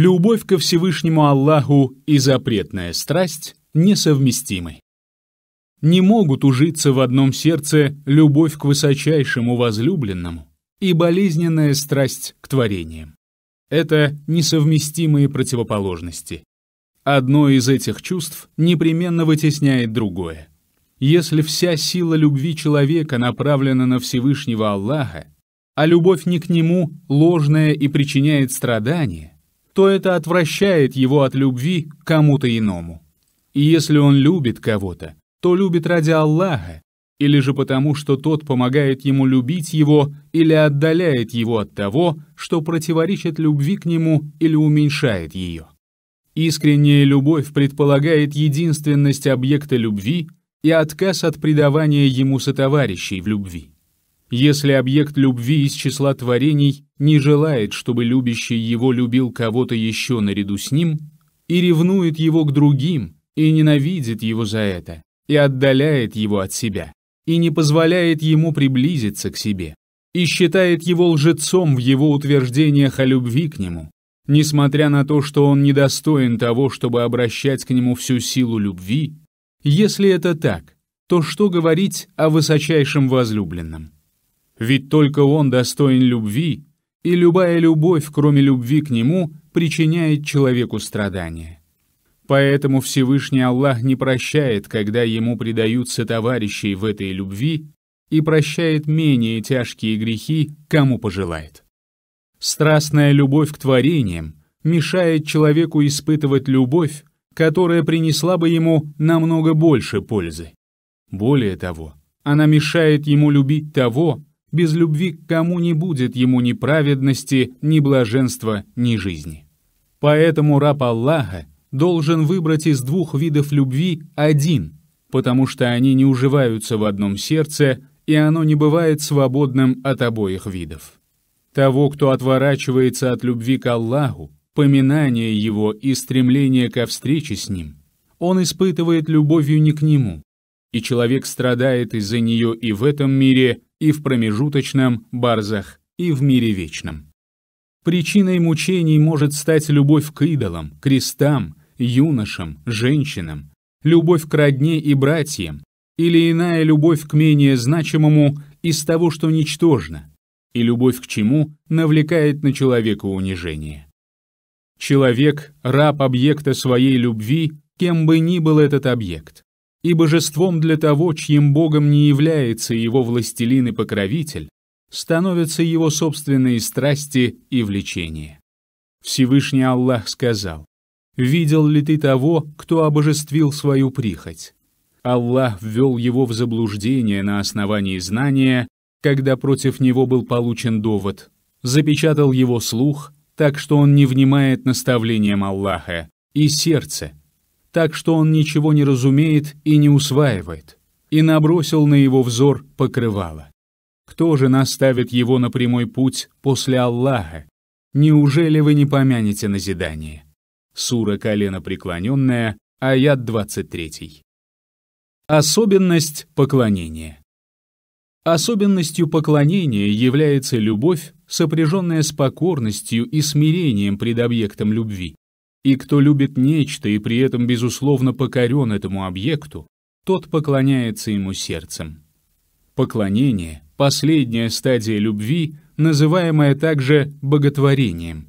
любовь ко Всевышнему Аллаху и запретная страсть несовместимы. Не могут ужиться в одном сердце любовь к высочайшему возлюбленному и болезненная страсть к творениям. Это несовместимые противоположности. Одно из этих чувств непременно вытесняет другое. Если вся сила любви человека направлена на Всевышнего Аллаха, а любовь не к Нему ложная и причиняет страдания, что это отвращает его от любви к кому-то иному. И если он любит кого-то, то любит ради Аллаха, или же потому, что тот помогает ему любить его или отдаляет его от того, что противоречит любви к нему или уменьшает ее. Искренняя любовь предполагает единственность объекта любви и отказ от предавания ему сотоварищей в любви если объект любви из числа творений не желает, чтобы любящий его любил кого-то еще наряду с ним, и ревнует его к другим, и ненавидит его за это, и отдаляет его от себя, и не позволяет ему приблизиться к себе, и считает его лжецом в его утверждениях о любви к нему, несмотря на то, что он недостоин того, чтобы обращать к нему всю силу любви, если это так, то что говорить о высочайшем возлюбленном? Ведь только он достоин любви, и любая любовь, кроме любви к нему, причиняет человеку страдания. Поэтому Всевышний Аллах не прощает, когда ему предаются товарищи в этой любви, и прощает менее тяжкие грехи, кому пожелает. Страстная любовь к творениям мешает человеку испытывать любовь, которая принесла бы ему намного больше пользы. Более того, она мешает ему любить того, без любви к кому не будет ему ни праведности, ни блаженства, ни жизни. Поэтому раб Аллаха должен выбрать из двух видов любви один, потому что они не уживаются в одном сердце, и оно не бывает свободным от обоих видов. Того, кто отворачивается от любви к Аллаху, поминание его и стремление ко встрече с ним, он испытывает любовью не к нему, и человек страдает из-за нее и в этом мире, и в промежуточном барзах, и в мире вечном. Причиной мучений может стать любовь к идолам, крестам, юношам, женщинам, любовь к родне и братьям, или иная любовь к менее значимому из того, что ничтожно, и любовь к чему навлекает на человека унижение. Человек – раб объекта своей любви, кем бы ни был этот объект и божеством для того, чьим богом не является его властелин и покровитель, становятся его собственные страсти и влечения. Всевышний Аллах сказал, «Видел ли ты того, кто обожествил свою прихоть?» Аллах ввел его в заблуждение на основании знания, когда против него был получен довод, запечатал его слух, так что он не внимает наставлениям Аллаха, и сердце, так что он ничего не разумеет и не усваивает, и набросил на его взор покрывало. Кто же наставит его на прямой путь после Аллаха? Неужели вы не помянете назидание? Сура «Колено преклоненное», аят 23. Особенность поклонения Особенностью поклонения является любовь, сопряженная с покорностью и смирением пред объектом любви. И кто любит нечто и при этом, безусловно, покорен этому объекту, тот поклоняется ему сердцем. Поклонение — последняя стадия любви, называемая также боготворением.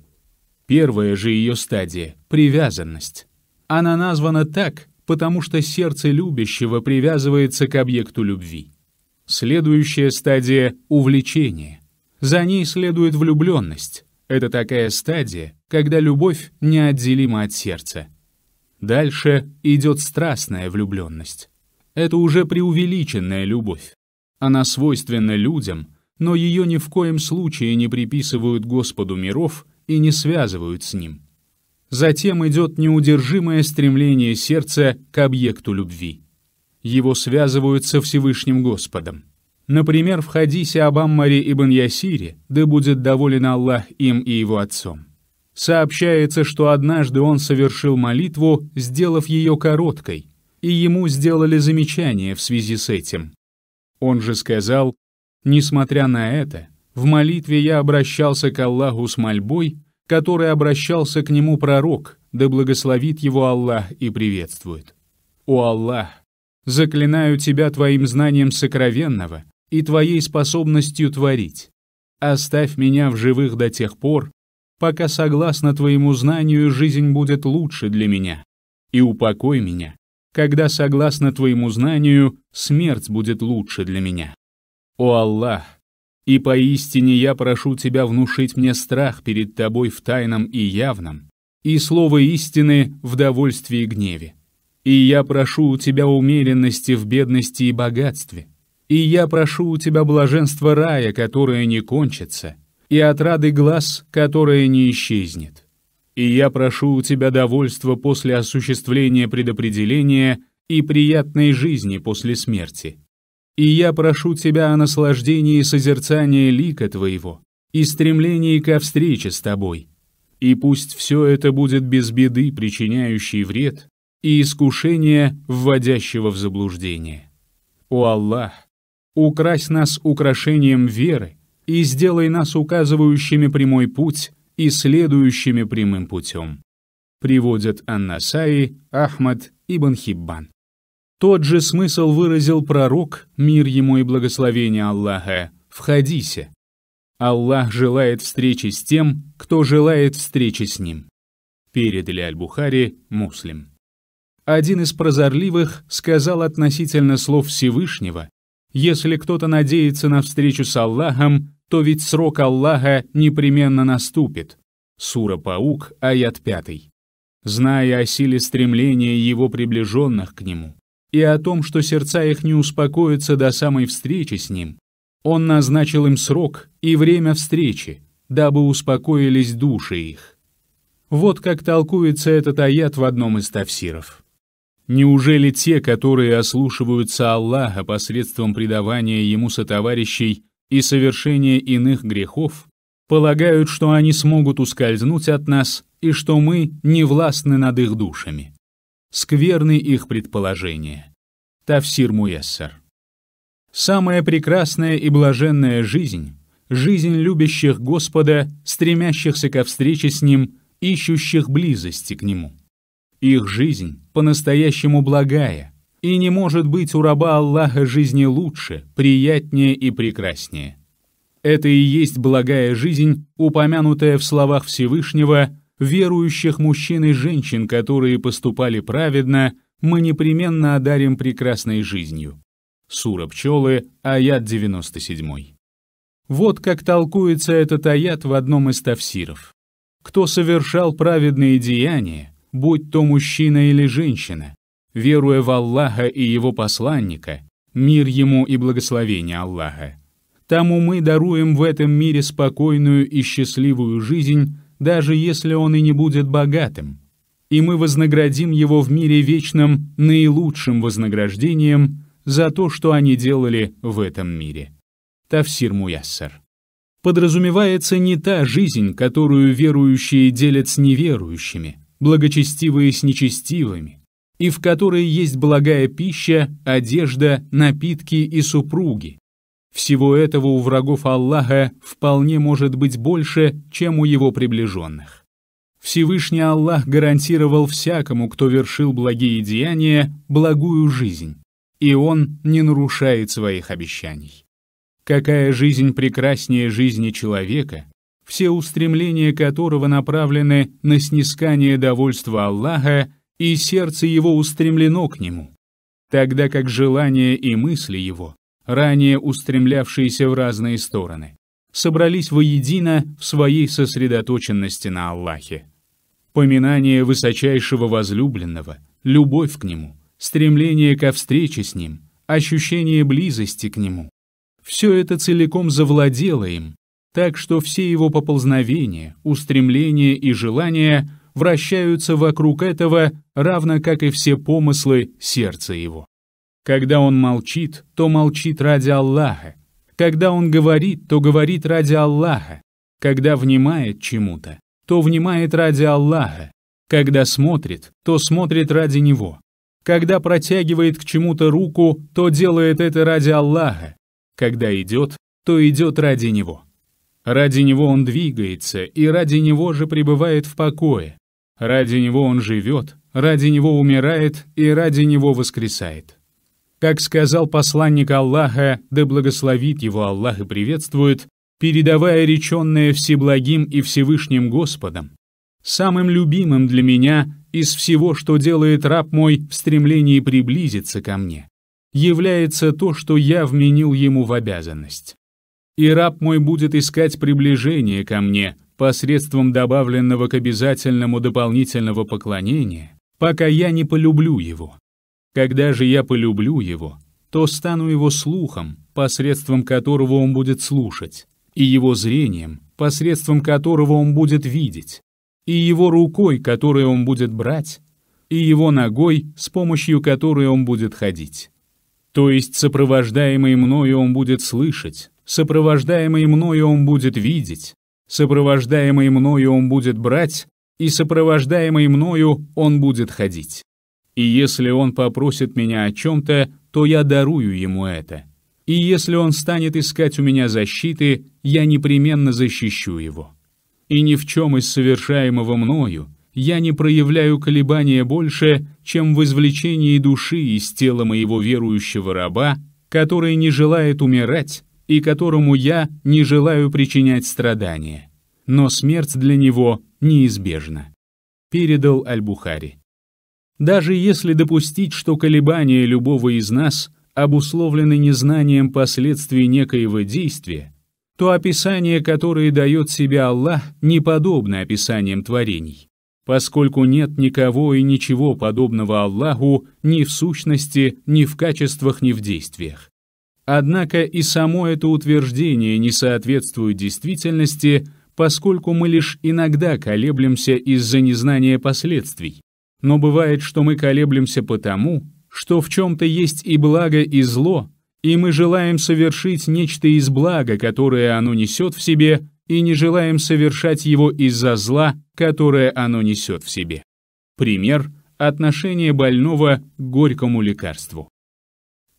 Первая же ее стадия — привязанность. Она названа так, потому что сердце любящего привязывается к объекту любви. Следующая стадия — увлечение. За ней следует влюбленность, это такая стадия, когда любовь неотделима от сердца. Дальше идет страстная влюбленность. Это уже преувеличенная любовь. Она свойственна людям, но ее ни в коем случае не приписывают Господу миров и не связывают с Ним. Затем идет неудержимое стремление сердца к объекту любви. Его связывают со Всевышним Господом. Например, в хадисе об Аммаре ибн Ясире, да будет доволен Аллах им и его отцом. Сообщается, что однажды он совершил молитву, сделав ее короткой, и ему сделали замечание в связи с этим. Он же сказал, «Несмотря на это, в молитве я обращался к Аллаху с мольбой, который обращался к нему пророк, да благословит его Аллах и приветствует. О Аллах, заклинаю тебя твоим знанием сокровенного, и твоей способностью творить. Оставь меня в живых до тех пор, пока, согласно твоему знанию, жизнь будет лучше для меня. И упокой меня, когда, согласно твоему знанию, смерть будет лучше для меня. О Аллах! И поистине я прошу тебя внушить мне страх перед тобой в тайном и явном, и слово истины в довольстве и гневе. И я прошу у тебя умеренности в бедности и богатстве, и я прошу у тебя блаженства рая, которое не кончится, и отрады глаз, которое не исчезнет. И я прошу у тебя довольства после осуществления предопределения и приятной жизни после смерти. И я прошу тебя о наслаждении созерцания лика твоего и стремлении ко встрече с тобой. И пусть все это будет без беды, причиняющей вред, и искушения, вводящего в заблуждение. О Аллах, укрась нас украшением веры и сделай нас указывающими прямой путь и следующими прямым путем. Приводят Аннасаи, Ахмад и Банхиббан. Тот же смысл выразил пророк, мир ему и благословение Аллаха, в хадисе. Аллах желает встречи с тем, кто желает встречи с ним. Передали Аль-Бухари, муслим. Один из прозорливых сказал относительно слов Всевышнего, если кто-то надеется на встречу с Аллахом, то ведь срок Аллаха непременно наступит. Сура Паук, аят 5. Зная о силе стремления его приближенных к нему и о том, что сердца их не успокоятся до самой встречи с ним, он назначил им срок и время встречи, дабы успокоились души их. Вот как толкуется этот аят в одном из тафсиров. Неужели те, которые ослушиваются Аллаха посредством предавания Ему сотоварищей и совершения иных грехов, полагают, что они смогут ускользнуть от нас и что мы не властны над их душами? Скверны их предположения. Тавсир Муяссар. Самая прекрасная и блаженная жизнь — жизнь любящих Господа, стремящихся ко встрече с Ним, ищущих близости к Нему. Их жизнь по-настоящему благая, и не может быть у раба Аллаха жизни лучше, приятнее и прекраснее. Это и есть благая жизнь, упомянутая в словах Всевышнего «верующих мужчин и женщин, которые поступали праведно, мы непременно одарим прекрасной жизнью». Сура Пчелы, аят 97. Вот как толкуется этот аят в одном из тавсиров. «Кто совершал праведные деяния, будь то мужчина или женщина, веруя в Аллаха и Его посланника, мир ему и благословение Аллаха. Тому мы даруем в этом мире спокойную и счастливую жизнь, даже если он и не будет богатым. И мы вознаградим его в мире вечном наилучшим вознаграждением за то, что они делали в этом мире. Тавсир Муяссар. Подразумевается не та жизнь, которую верующие делят с неверующими – благочестивые с нечестивыми, и в которой есть благая пища, одежда, напитки и супруги. Всего этого у врагов Аллаха вполне может быть больше, чем у его приближенных. Всевышний Аллах гарантировал всякому, кто вершил благие деяния, благую жизнь, и он не нарушает своих обещаний. Какая жизнь прекраснее жизни человека, все устремления которого направлены на снискание довольства Аллаха, и сердце его устремлено к нему, тогда как желания и мысли его, ранее устремлявшиеся в разные стороны, собрались воедино в своей сосредоточенности на Аллахе. Поминание высочайшего возлюбленного, любовь к нему, стремление ко встрече с ним, ощущение близости к нему — все это целиком завладело им, так что все его поползновения, устремления и желания вращаются вокруг этого, равно как и все помыслы сердца его. Когда он молчит, то молчит ради Аллаха. Когда он говорит, то говорит ради Аллаха. Когда внимает чему-то, то внимает ради Аллаха. Когда смотрит, то смотрит ради Него. Когда протягивает к чему-то руку, то делает это ради Аллаха. Когда идет, то идет ради Него. Ради него он двигается, и ради него же пребывает в покое. Ради него он живет, ради него умирает и ради него воскресает. Как сказал посланник Аллаха, да благословит его Аллах и приветствует, передавая реченное Всеблагим и Всевышним Господом, самым любимым для меня из всего, что делает раб мой в стремлении приблизиться ко мне, является то, что я вменил ему в обязанность и раб мой будет искать приближение ко мне посредством добавленного к обязательному дополнительного поклонения, пока я не полюблю его. Когда же я полюблю его, то стану его слухом, посредством которого он будет слушать, и его зрением, посредством которого он будет видеть, и его рукой, которой он будет брать, и его ногой, с помощью которой он будет ходить. То есть сопровождаемый мною он будет слышать, Сопровождаемый мною он будет видеть, сопровождаемый мною он будет брать, и сопровождаемый мною он будет ходить. И если он попросит меня о чем-то, то я дарую ему это. И если он станет искать у меня защиты, я непременно защищу его. И ни в чем из совершаемого мною я не проявляю колебания больше, чем в извлечении души из тела моего верующего раба, который не желает умирать, и которому я не желаю причинять страдания. Но смерть для него неизбежна», — передал Аль-Бухари. Даже если допустить, что колебания любого из нас обусловлены незнанием последствий некоего действия, то описание, которое дает себя Аллах, не подобно описаниям творений, поскольку нет никого и ничего подобного Аллаху ни в сущности, ни в качествах, ни в действиях. Однако и само это утверждение не соответствует действительности, поскольку мы лишь иногда колеблемся из-за незнания последствий. Но бывает, что мы колеблемся потому, что в чем-то есть и благо, и зло, и мы желаем совершить нечто из блага, которое оно несет в себе, и не желаем совершать его из-за зла, которое оно несет в себе. Пример – отношение больного к горькому лекарству.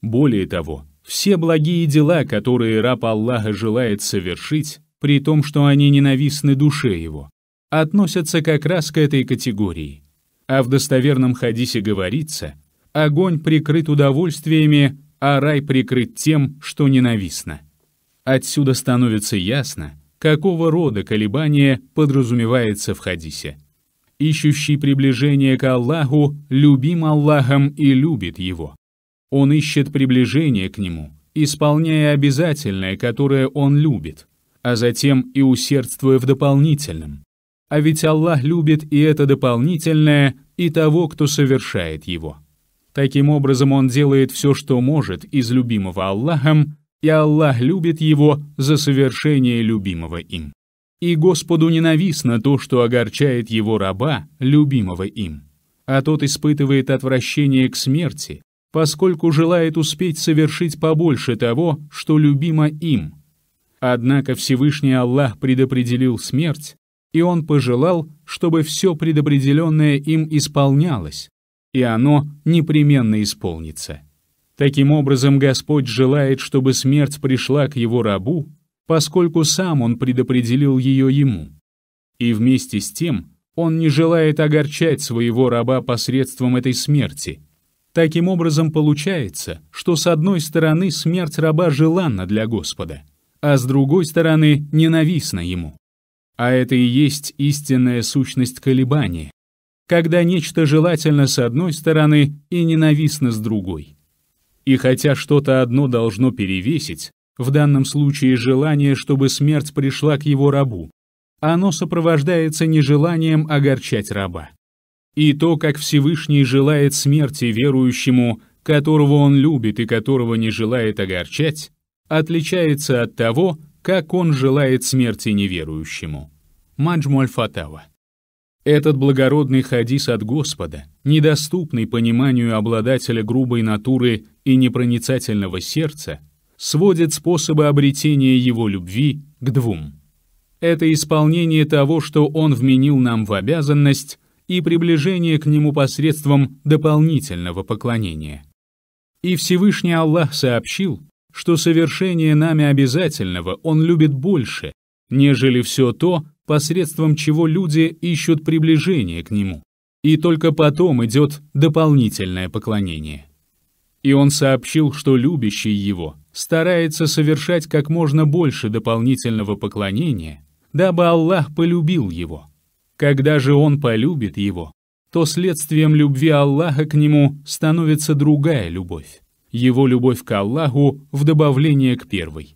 Более того, все благие дела, которые раб Аллаха желает совершить, при том, что они ненавистны душе его, относятся как раз к этой категории. А в достоверном хадисе говорится, огонь прикрыт удовольствиями, а рай прикрыт тем, что ненавистно. Отсюда становится ясно, какого рода колебание подразумевается в хадисе. Ищущий приближение к Аллаху любим Аллахом и любит его. Он ищет приближение к нему, исполняя обязательное, которое он любит, а затем и усердствуя в дополнительном. А ведь Аллах любит и это дополнительное, и того, кто совершает его. Таким образом, он делает все, что может из любимого Аллахом, и Аллах любит его за совершение любимого им. И Господу ненавистно то, что огорчает его раба, любимого им. А тот испытывает отвращение к смерти, поскольку желает успеть совершить побольше того, что любимо им. Однако Всевышний Аллах предопределил смерть, и Он пожелал, чтобы все предопределенное им исполнялось, и оно непременно исполнится. Таким образом, Господь желает, чтобы смерть пришла к Его рабу, поскольку сам Он предопределил ее ему. И вместе с тем Он не желает огорчать своего раба посредством этой смерти — Таким образом, получается, что с одной стороны смерть раба желанна для Господа, а с другой стороны ненавистна ему. А это и есть истинная сущность колебания, когда нечто желательно с одной стороны и ненавистно с другой. И хотя что-то одно должно перевесить, в данном случае желание, чтобы смерть пришла к его рабу, оно сопровождается нежеланием огорчать раба и то, как Всевышний желает смерти верующему, которого он любит и которого не желает огорчать, отличается от того, как он желает смерти неверующему. Маджму Аль-Фатава. Этот благородный хадис от Господа, недоступный пониманию обладателя грубой натуры и непроницательного сердца, сводит способы обретения его любви к двум. Это исполнение того, что он вменил нам в обязанность, и приближение к Нему посредством дополнительного поклонения. И Всевышний Аллах сообщил, что совершение нами обязательного Он любит больше, нежели все то, посредством чего люди ищут приближение к Нему, и только потом идет дополнительное поклонение. И Он сообщил, что любящий Его старается совершать как можно больше дополнительного поклонения, дабы Аллах полюбил его. Когда же он полюбит его, то следствием любви Аллаха к нему становится другая любовь. Его любовь к Аллаху в добавление к первой.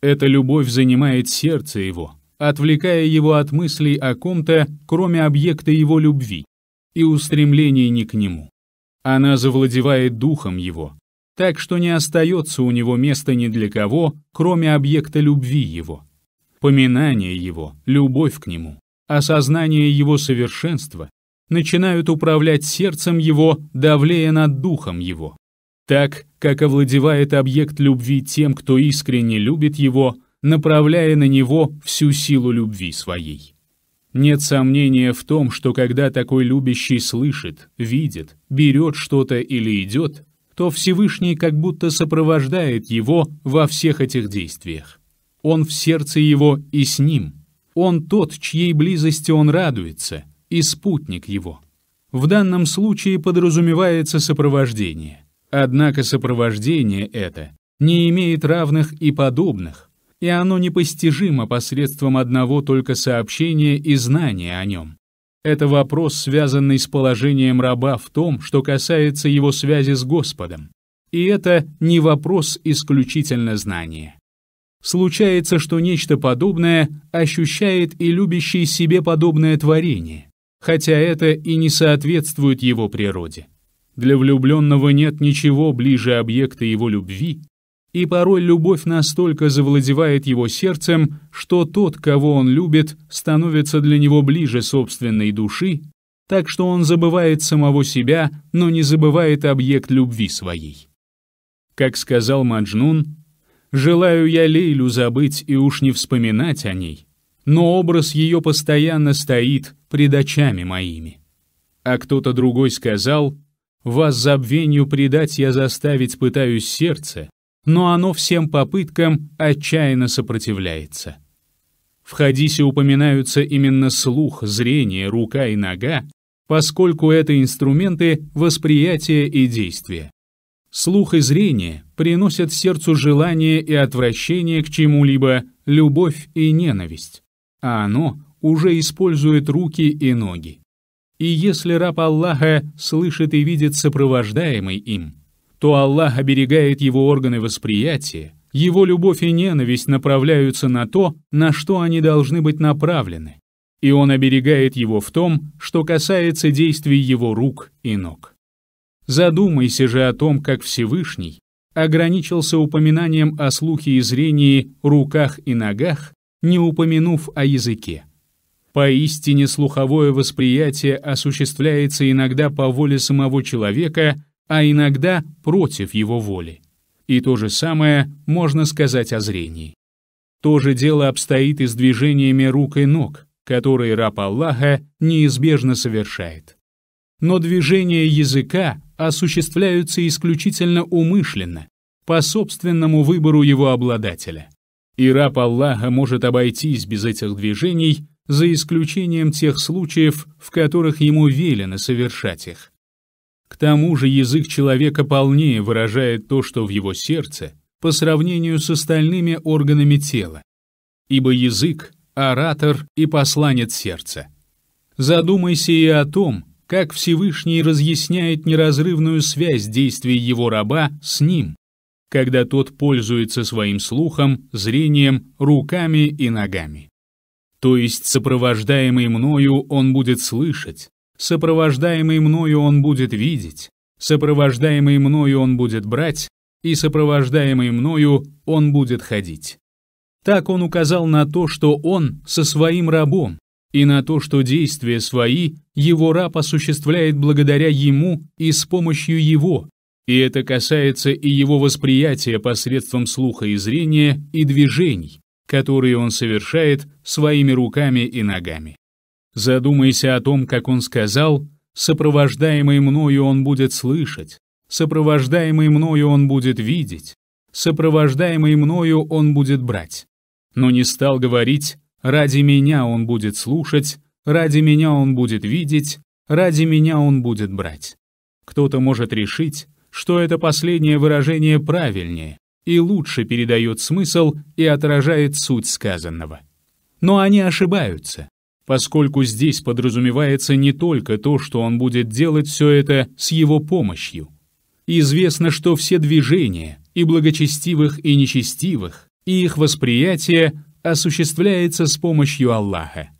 Эта любовь занимает сердце его, отвлекая его от мыслей о ком-то, кроме объекта его любви, и устремлений не к нему. Она завладевает духом его, так что не остается у него места ни для кого, кроме объекта любви его. Поминание его, любовь к нему осознание его совершенства, начинают управлять сердцем его, давлея над духом его. Так, как овладевает объект любви тем, кто искренне любит его, направляя на него всю силу любви своей. Нет сомнения в том, что когда такой любящий слышит, видит, берет что-то или идет, то Всевышний как будто сопровождает его во всех этих действиях. Он в сердце его и с ним, он тот, чьей близости он радуется, и спутник его. В данном случае подразумевается сопровождение. Однако сопровождение это не имеет равных и подобных, и оно непостижимо посредством одного только сообщения и знания о нем. Это вопрос, связанный с положением раба в том, что касается его связи с Господом. И это не вопрос исключительно знания случается, что нечто подобное ощущает и любящий себе подобное творение, хотя это и не соответствует его природе. Для влюбленного нет ничего ближе объекта его любви, и порой любовь настолько завладевает его сердцем, что тот, кого он любит, становится для него ближе собственной души, так что он забывает самого себя, но не забывает объект любви своей. Как сказал Маджнун, Желаю я Лейлю забыть и уж не вспоминать о ней, но образ ее постоянно стоит пред очами моими. А кто-то другой сказал, «Вас забвению предать я заставить пытаюсь сердце, но оно всем попыткам отчаянно сопротивляется». В хадисе упоминаются именно слух, зрение, рука и нога, поскольку это инструменты восприятия и действия. Слух и зрение приносят сердцу желание и отвращение к чему-либо, любовь и ненависть, а оно уже использует руки и ноги. И если раб Аллаха слышит и видит сопровождаемый им, то Аллах оберегает его органы восприятия, его любовь и ненависть направляются на то, на что они должны быть направлены, и он оберегает его в том, что касается действий его рук и ног. Задумайся же о том, как Всевышний ограничился упоминанием о слухе и зрении, руках и ногах, не упомянув о языке. Поистине слуховое восприятие осуществляется иногда по воле самого человека, а иногда против его воли. И то же самое можно сказать о зрении. То же дело обстоит и с движениями рук и ног, которые раб Аллаха неизбежно совершает но движения языка осуществляются исключительно умышленно, по собственному выбору его обладателя. И раб Аллаха может обойтись без этих движений, за исключением тех случаев, в которых ему велено совершать их. К тому же язык человека полнее выражает то, что в его сердце, по сравнению с остальными органами тела, ибо язык – оратор и посланец сердца. Задумайся и о том, как Всевышний разъясняет неразрывную связь действий его раба с ним, когда тот пользуется своим слухом, зрением, руками и ногами. То есть сопровождаемый мною он будет слышать, сопровождаемый мною он будет видеть, сопровождаемый мною он будет брать, и сопровождаемый мною он будет ходить. Так он указал на то, что он со своим рабом, и на то, что действия свои его раб осуществляет благодаря ему и с помощью его, и это касается и его восприятия посредством слуха и зрения и движений, которые он совершает своими руками и ногами. Задумайся о том, как он сказал, сопровождаемый мною он будет слышать, сопровождаемый мною он будет видеть, сопровождаемый мною он будет брать. Но не стал говорить Ради меня он будет слушать, ради меня он будет видеть, ради меня он будет брать. Кто-то может решить, что это последнее выражение правильнее и лучше передает смысл и отражает суть сказанного. Но они ошибаются, поскольку здесь подразумевается не только то, что он будет делать все это с его помощью. Известно, что все движения, и благочестивых, и нечестивых, и их восприятие осуществляется с помощью Аллаха.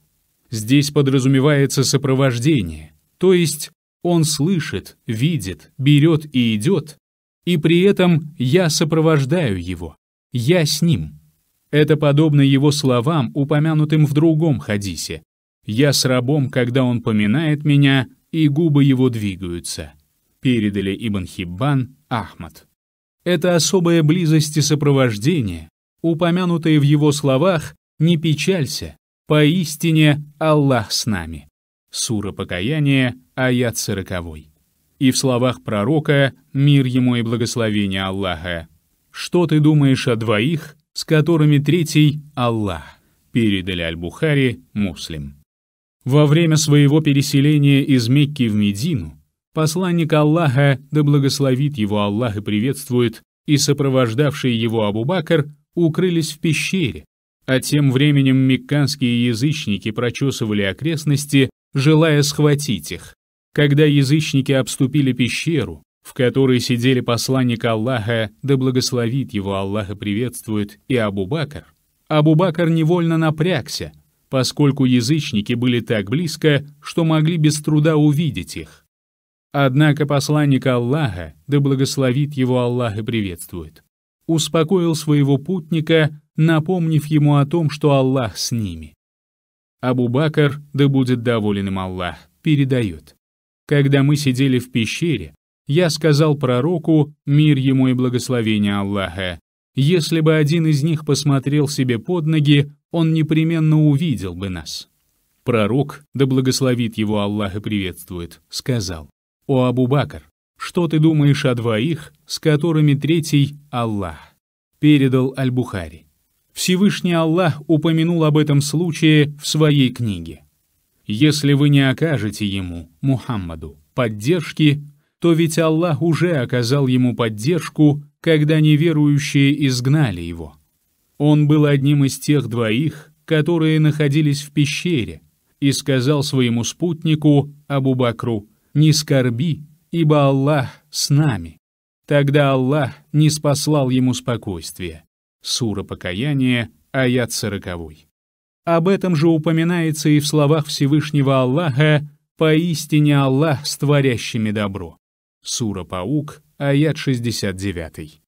Здесь подразумевается сопровождение, то есть он слышит, видит, берет и идет, и при этом я сопровождаю его, я с ним. Это подобно его словам, упомянутым в другом хадисе. «Я с рабом, когда он поминает меня, и губы его двигаются», передали Ибн Хиббан Ахмад. Это особая близость и сопровождение, упомянутые в его словах «Не печалься, поистине Аллах с нами». Сура Покаяния, аят сороковой. И в словах пророка «Мир ему и благословение Аллаха». «Что ты думаешь о двоих, с которыми третий — Аллах?» Передали Аль-Бухари, муслим. Во время своего переселения из Мекки в Медину посланник Аллаха, да благословит его Аллах и приветствует, и сопровождавший его Абу-Бакр укрылись в пещере, а тем временем мекканские язычники прочесывали окрестности, желая схватить их. Когда язычники обступили пещеру, в которой сидели посланник Аллаха, да благословит его Аллаха приветствует, и Абу-Бакр, Абу-Бакр невольно напрягся, поскольку язычники были так близко, что могли без труда увидеть их. Однако посланник Аллаха, да благословит его Аллах и приветствует, успокоил своего путника, напомнив ему о том, что Аллах с ними. Абу-Бакр, да будет доволен им Аллах, передает. Когда мы сидели в пещере, я сказал пророку, мир ему и благословение Аллаха, если бы один из них посмотрел себе под ноги, он непременно увидел бы нас. Пророк, да благословит его Аллах и приветствует, сказал, «О Абу-Бакр, «Что ты думаешь о двоих, с которыми третий — Аллах?» — передал Аль-Бухари. Всевышний Аллах упомянул об этом случае в своей книге. «Если вы не окажете ему, Мухаммаду, поддержки, то ведь Аллах уже оказал ему поддержку, когда неверующие изгнали его. Он был одним из тех двоих, которые находились в пещере, и сказал своему спутнику, Абу-Бакру, «Не скорби, ибо Аллах с нами. Тогда Аллах не спаслал ему спокойствие. Сура Покаяния, аят сороковой. Об этом же упоминается и в словах Всевышнего Аллаха «Поистине Аллах с творящими добро». Сура Паук, аят 69.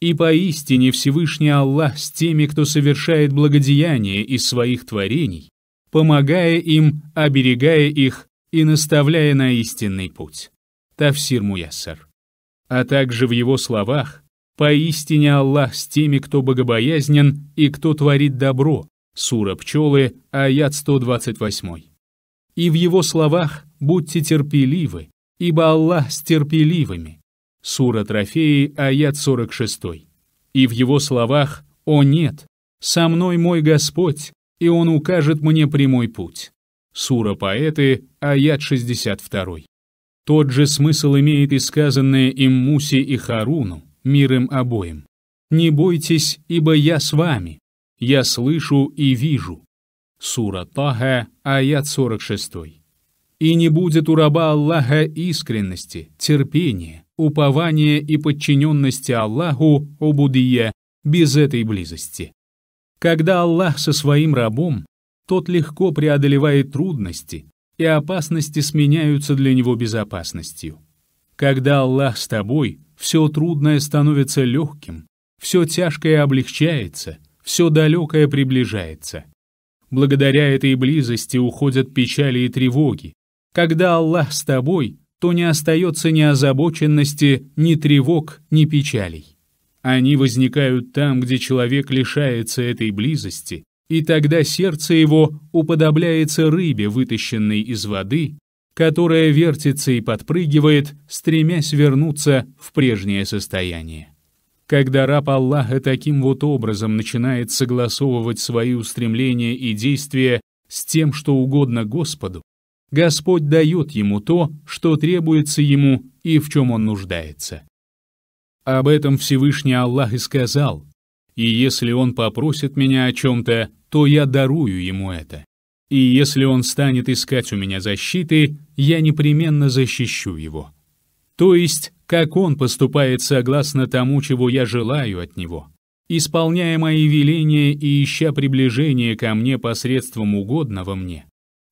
«И поистине Всевышний Аллах с теми, кто совершает благодеяние из своих творений, помогая им, оберегая их и наставляя на истинный путь». Тавсир Муяссар. А также в его словах «Поистине Аллах с теми, кто богобоязнен и кто творит добро» Сура Пчелы, аят 128. И в его словах «Будьте терпеливы, ибо Аллах с терпеливыми» Сура Трофеи, аят 46. И в его словах «О нет, со мной мой Господь, и Он укажет мне прямой путь». Сура Поэты, аят 62. Тот же смысл имеет и сказанное им Мусе и Харуну, мир им обоим. «Не бойтесь, ибо я с вами, я слышу и вижу». Сура Таха, аят 46. «И не будет у раба Аллаха искренности, терпения, упования и подчиненности Аллаху, Убудия, без этой близости». Когда Аллах со своим рабом, тот легко преодолевает трудности, и опасности сменяются для него безопасностью. Когда Аллах с тобой, все трудное становится легким, все тяжкое облегчается, все далекое приближается. Благодаря этой близости уходят печали и тревоги. Когда Аллах с тобой, то не остается ни озабоченности, ни тревог, ни печалей. Они возникают там, где человек лишается этой близости и тогда сердце его уподобляется рыбе, вытащенной из воды, которая вертится и подпрыгивает, стремясь вернуться в прежнее состояние. Когда раб Аллаха таким вот образом начинает согласовывать свои устремления и действия с тем, что угодно Господу, Господь дает ему то, что требуется ему и в чем он нуждается. Об этом Всевышний Аллах и сказал – и если он попросит меня о чем-то, то я дарую ему это. И если он станет искать у меня защиты, я непременно защищу его. То есть, как он поступает согласно тому, чего я желаю от него, исполняя мои веления и ища приближение ко мне посредством угодного мне,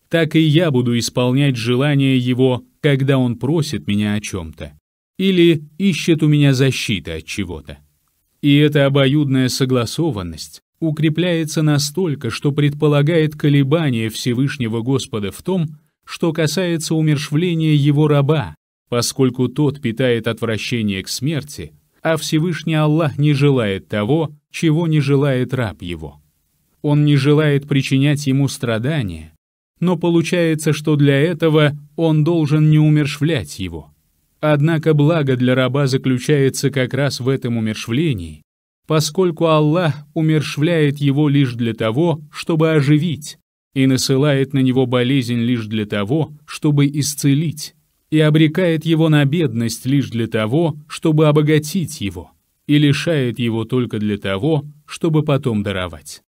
так и я буду исполнять желание его, когда он просит меня о чем-то или ищет у меня защиты от чего-то. И эта обоюдная согласованность укрепляется настолько, что предполагает колебание Всевышнего Господа в том, что касается умершвления его раба, поскольку тот питает отвращение к смерти, а Всевышний Аллах не желает того, чего не желает раб его. Он не желает причинять ему страдания, но получается, что для этого он должен не умершвлять его. Однако благо для раба заключается как раз в этом умершвлении, поскольку Аллах умершвляет его лишь для того, чтобы оживить, и насылает на него болезнь лишь для того, чтобы исцелить, и обрекает его на бедность лишь для того, чтобы обогатить его, и лишает его только для того, чтобы потом даровать.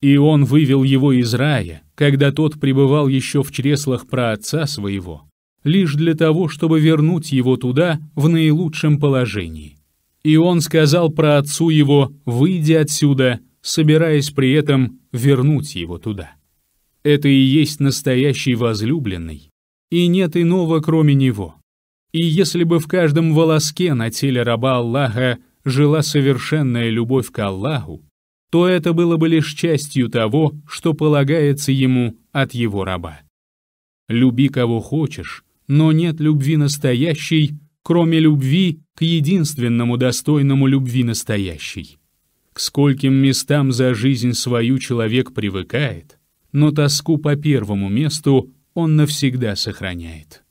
И он вывел его из рая, когда тот пребывал еще в чреслах праотца своего – лишь для того, чтобы вернуть его туда в наилучшем положении. И он сказал про отцу его «выйди отсюда», собираясь при этом вернуть его туда. Это и есть настоящий возлюбленный, и нет иного, кроме него. И если бы в каждом волоске на теле раба Аллаха жила совершенная любовь к Аллаху, то это было бы лишь частью того, что полагается ему от его раба. Люби кого хочешь, но нет любви настоящей, кроме любви к единственному достойному любви настоящей. К скольким местам за жизнь свою человек привыкает, но тоску по первому месту он навсегда сохраняет.